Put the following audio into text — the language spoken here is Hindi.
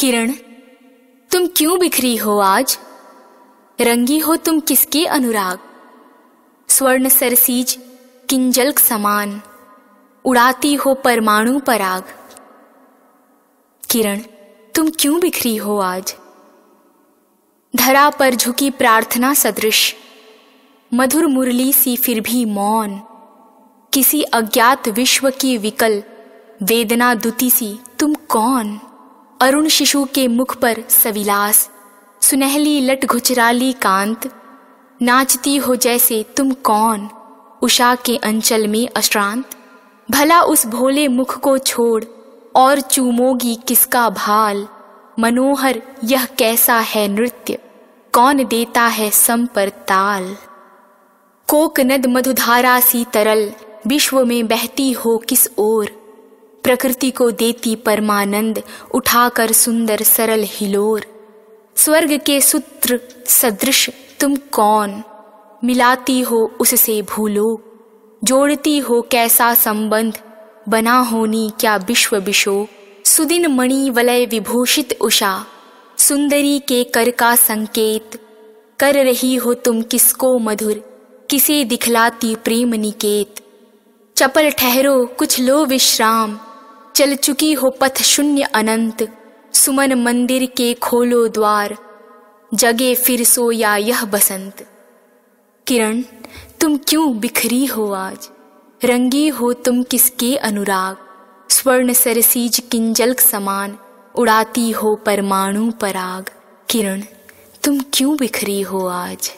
किरण तुम क्यों बिखरी हो आज रंगी हो तुम किसके अनुराग स्वर्ण सरसीज किंजल समान उड़ाती हो परमाणु पराग किरण तुम क्यों बिखरी हो आज धरा पर झुकी प्रार्थना सदृश मधुर मुरली सी फिर भी मौन किसी अज्ञात विश्व की विकल वेदना दुति सी तुम कौन अरुण शिशु के मुख पर सविलास सुनहली लट घुचराली कांत नाचती हो जैसे तुम कौन उषा के अंचल में अश्रांत भला उस भोले मुख को छोड़ और चूमोगी किसका भाल मनोहर यह कैसा है नृत्य कौन देता है सम पर ताल कोक नद मधुधारा सी तरल विश्व में बहती हो किस ओर प्रकृति को देती परमानंद उठाकर सुंदर सरल हिलोर स्वर्ग के सूत्र सदृश तुम कौन मिलाती हो उससे भूलो जोड़ती हो कैसा संबंध बना होनी क्या विश्व विशो सुदिन मणि वलय विभूषित उषा सुंदरी के कर का संकेत कर रही हो तुम किसको मधुर किसे दिखलाती प्रेम निकेत चपल ठहरो कुछ लो विश्राम चल चुकी हो पथ शून्य अनंत सुमन मंदिर के खोलो द्वार जगे फिर सो या यह बसंत किरण तुम क्यों बिखरी हो आज रंगी हो तुम किसके अनुराग स्वर्ण सरसीज किंजल समान उड़ाती हो परमाणु पराग किरण तुम क्यों बिखरी हो आज